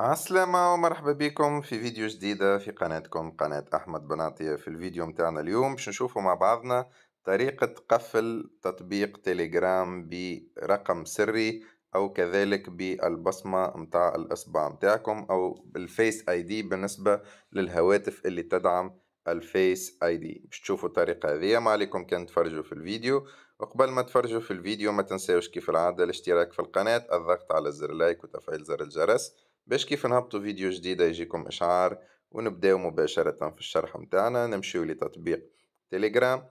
عسلامة ومرحبا بكم في فيديو جديدة في قناتكم قناة أحمد بناطية في الفيديو متاعنا اليوم باش نشوفوا مع بعضنا طريقة قفل تطبيق تليجرام برقم سري أو كذلك بالبصمة متاع الإصبع متاعكم أو بالفيس اي دي بالنسبة للهواتف اللي تدعم الفيس اي دي باش تشوفوا الطريقة هذه ما عليكم كان تفرجوا في الفيديو وقبل ما تفرجوا في الفيديو ما تنساوش كيف العادة الاشتراك في القناة الضغط على زر لايك وتفعيل زر الجرس باش كيف نهبطوا فيديو جديدة يجيكم إشعار ونبداو مباشرة في الشرح متاعنا نمشيو لتطبيق تيليجرام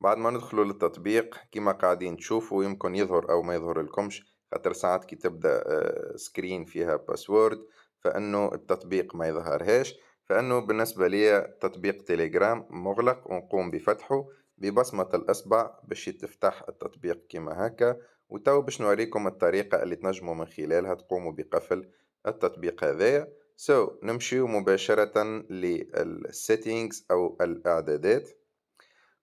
بعد ما ندخلوا للتطبيق كما قاعدين تشوفوا يمكن يظهر أو ما يظهر لكمش خاطر ساعات كي تبدأ آه، سكرين فيها باسورد فإنه التطبيق ما يظهرهاش فإنه بالنسبة لي تطبيق تيليجرام مغلق ونقوم بفتحه ببصمة الأصبع باش تفتح التطبيق كما هكا وتو باش نوريكم الطريقة اللي تنجموا من خلالها تقوموا بقفل التطبيق هذايا سو so, نمشيو مباشرة للسيتينجز أو الإعدادات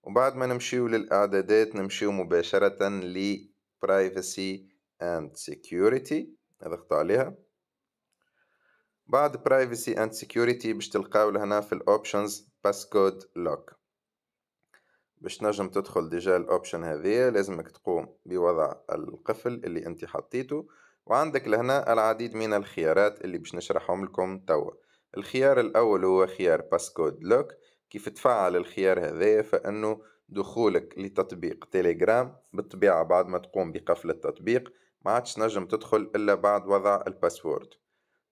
وبعد ما نمشيو للإعدادات نمشيو مباشرة ل Privacy and Security نضغط عليها بعد Privacy and Security باش تلقاو لهنا في الأوبشنز Passcode Lock باش تنجم تدخل ديجا الأوبشن هذه لازمك تقوم بوضع القفل اللي انت حطيته وعندك لهنا العديد من الخيارات اللي باش نشرحهم لكم توا الخيار الأول هو خيار باسكود لوك كيف تفعل الخيار هذا فإنه دخولك لتطبيق تيليجرام بالطبيعة بعد ما تقوم بقفل التطبيق ما عادش نجم تدخل إلا بعد وضع الباسورد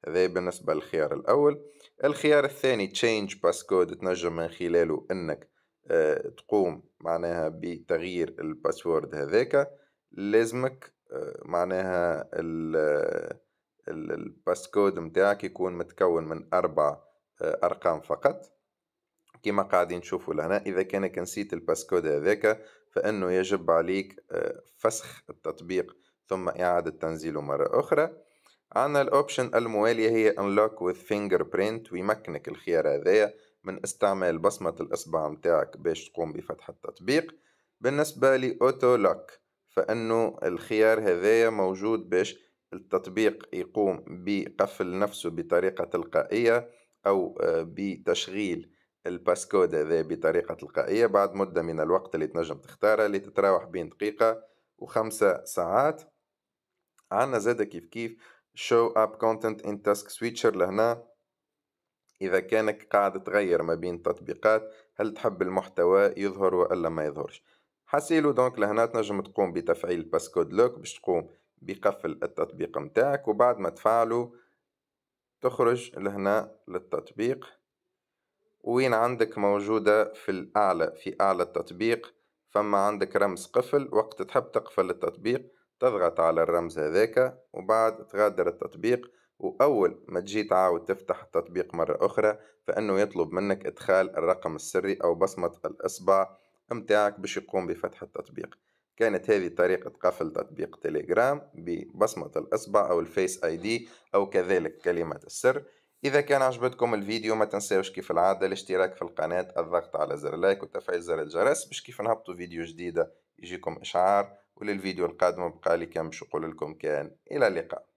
هذا بالنسبة للخيار الأول الخيار الثاني Change Passcode تنجم من خلاله أنك آه، تقوم معناها بتغيير الباسورد هذاك لازمك آه، معناها الباسكود متاعك يكون متكون من أربع آه، أرقام فقط كما قاعدين نشوفوا لهنا إذا كانك نسيت الباسكود هذاك فإنه يجب عليك فسخ التطبيق ثم إعادة تنزيله مرة أخرى عنا الأوبشن الموالية هي Unlock with Fingerprint ويمكنك الخيار هذايا من استعمال بصمة الإصبع متاعك باش تقوم بفتح التطبيق بالنسبة لي أوتو لوك فإنه الخيار هذايا موجود باش التطبيق يقوم بقفل نفسه بطريقة تلقائية أو آه، بتشغيل الباسكود هذا بطريقة تلقائية بعد مدة من الوقت اللي تنجم تختاره اللي تتراوح بين دقيقة وخمسة ساعات عندنا زادة كيف كيف show up content in task switcher لهنا إذا كانك قاعد تغير ما بين تطبيقات هل تحب المحتوى يظهر وإلا ما يظهرش حسيلو دونك لهنا تنجم تقوم بتفعيل باسكود لوك باش تقوم بقفل التطبيق متاعك وبعد ما تفعله تخرج لهنا للتطبيق وين عندك موجودة في الأعلى في أعلى التطبيق فما عندك رمز قفل وقت تحب تقفل التطبيق تضغط على الرمز هذاك وبعد تغادر التطبيق وأول ما تجي تعاود تفتح التطبيق مرة أخرى فإنه يطلب منك إدخال الرقم السري أو بصمة الإصبع متاعك باش يقوم بفتح التطبيق كانت هذه طريقة قفل تطبيق تليجرام ببصمة الإصبع أو الفيس آي دي أو كذلك كلمة السر إذا كان عجبتكم الفيديو ما تنساوش كيف العادة الاشتراك في القناة الضغط على زر لايك وتفعيل زر الجرس باش كيف نهبطوا فيديو جديدة يجيكم إشعار وللفيديو القادم بقالي كم باش نقول لكم كان إلى اللقاء